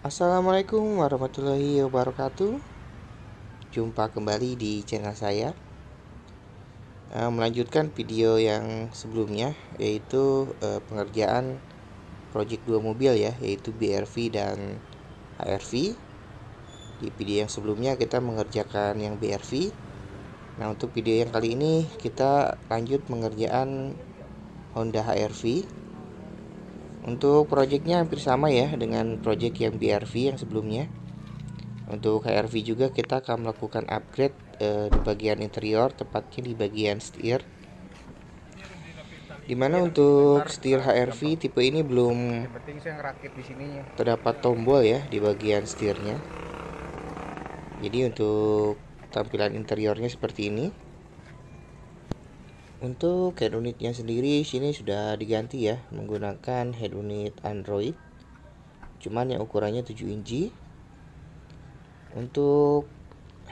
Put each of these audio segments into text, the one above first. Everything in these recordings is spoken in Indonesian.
Assalamualaikum warahmatullahi wabarakatuh. Jumpa kembali di channel saya. Eh, melanjutkan video yang sebelumnya yaitu eh, pengerjaan project dua mobil ya, yaitu BRV dan ARV. Di video yang sebelumnya kita mengerjakan yang BRV. Nah, untuk video yang kali ini kita lanjut pengerjaan Honda HRV. Untuk projectnya hampir sama ya dengan project yang BRV yang sebelumnya. Untuk HRV juga kita akan melakukan upgrade eh, di bagian interior, tepatnya di bagian steer. Dimana iya, untuk steer HRV tipe ini belum terdapat tombol ya di bagian steernya. Jadi untuk tampilan interiornya seperti ini. Untuk head unitnya sendiri sini sudah diganti ya menggunakan head unit Android. Cuman yang ukurannya 7 inci. Untuk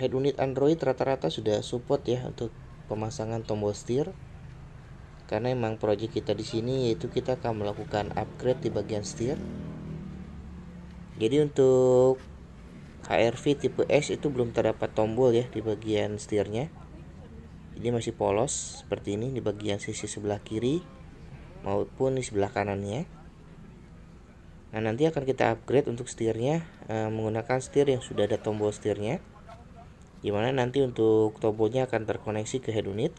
head unit Android rata-rata sudah support ya untuk pemasangan tombol setir. Karena emang project kita di sini yaitu kita akan melakukan upgrade di bagian setir. Jadi untuk HRV tipe S itu belum terdapat tombol ya di bagian setirnya ini masih polos seperti ini di bagian sisi sebelah kiri maupun di sebelah kanannya nah nanti akan kita upgrade untuk setirnya e, menggunakan setir yang sudah ada tombol setirnya Gimana nanti untuk tombolnya akan terkoneksi ke head unit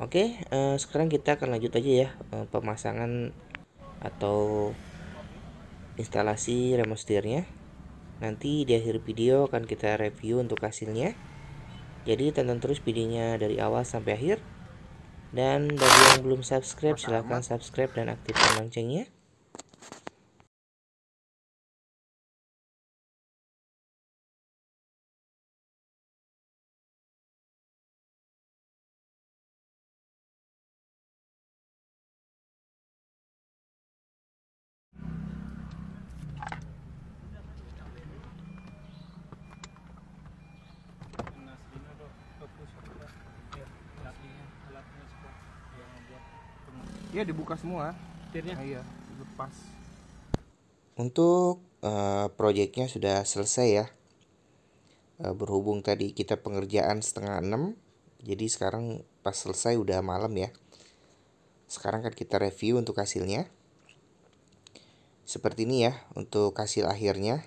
Oke, eh, sekarang kita akan lanjut aja ya eh, pemasangan atau instalasi remote setirnya. Nanti di akhir video akan kita review untuk hasilnya. Jadi tonton terus videonya dari awal sampai akhir. Dan bagi yang belum subscribe silahkan subscribe dan aktifkan loncengnya. Iya dibuka semua. Tirnya. Nah, iya, lepas. Untuk uh, eh, proyeknya sudah selesai ya. Uh, berhubung tadi kita pengerjaan setengah enam, jadi sekarang pas selesai udah malam ya. Sekarang kan kita review untuk hasilnya. Seperti ini ya untuk hasil akhirnya.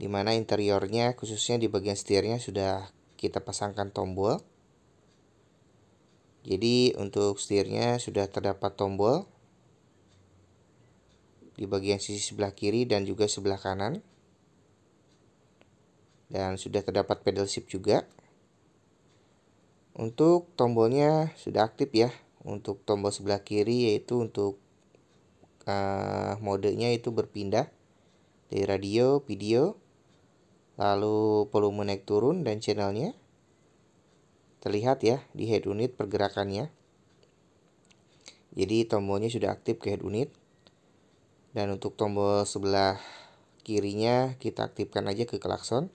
Dimana interiornya khususnya di bagian setirnya sudah kita pasangkan tombol jadi untuk setirnya sudah terdapat tombol di bagian sisi sebelah kiri dan juga sebelah kanan. Dan sudah terdapat pedal shift juga. Untuk tombolnya sudah aktif ya. Untuk tombol sebelah kiri yaitu untuk uh, modenya itu berpindah dari radio, video, lalu volume naik turun dan channelnya Terlihat ya di head unit pergerakannya. Jadi tombolnya sudah aktif ke head unit. Dan untuk tombol sebelah kirinya kita aktifkan aja ke klakson.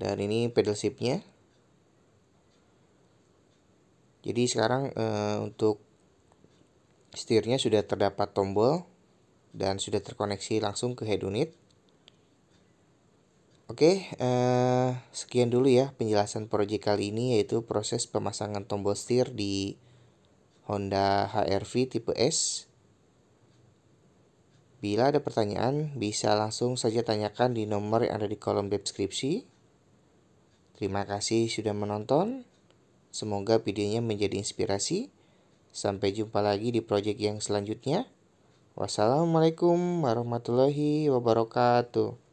Dan ini pedal shiftnya. Jadi sekarang e, untuk setirnya sudah terdapat tombol dan sudah terkoneksi langsung ke head unit. Oke, eh, sekian dulu ya penjelasan proyek kali ini yaitu proses pemasangan tombol setir di Honda HR-V tipe S. Bila ada pertanyaan, bisa langsung saja tanyakan di nomor yang ada di kolom deskripsi. Terima kasih sudah menonton. Semoga videonya menjadi inspirasi. Sampai jumpa lagi di proyek yang selanjutnya. Wassalamualaikum warahmatullahi wabarakatuh.